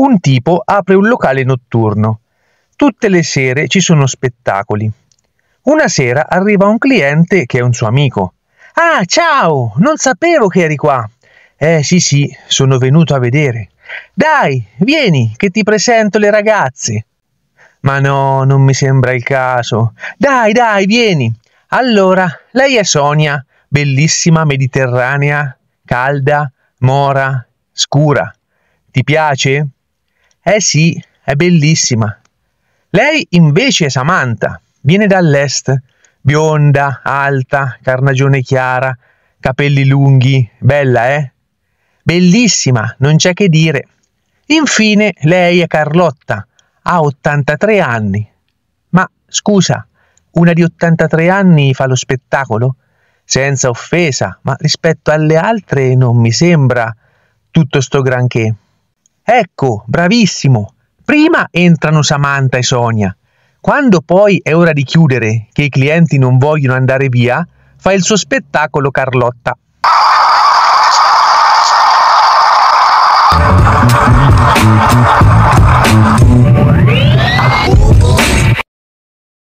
Un tipo apre un locale notturno. Tutte le sere ci sono spettacoli. Una sera arriva un cliente che è un suo amico. Ah, ciao! Non sapevo che eri qua. Eh sì sì, sono venuto a vedere. Dai, vieni, che ti presento le ragazze. Ma no, non mi sembra il caso. Dai, dai, vieni. Allora, lei è Sonia, bellissima mediterranea, calda, mora, scura. Ti piace? Eh sì, è bellissima. Lei invece è Samantha, viene dall'est, bionda, alta, carnagione chiara, capelli lunghi, bella, eh? Bellissima, non c'è che dire. Infine, lei è Carlotta, ha 83 anni. Ma scusa, una di 83 anni fa lo spettacolo? Senza offesa, ma rispetto alle altre non mi sembra tutto sto granché. Ecco, bravissimo. Prima entrano Samantha e Sonia. Quando poi è ora di chiudere, che i clienti non vogliono andare via, fa il suo spettacolo Carlotta.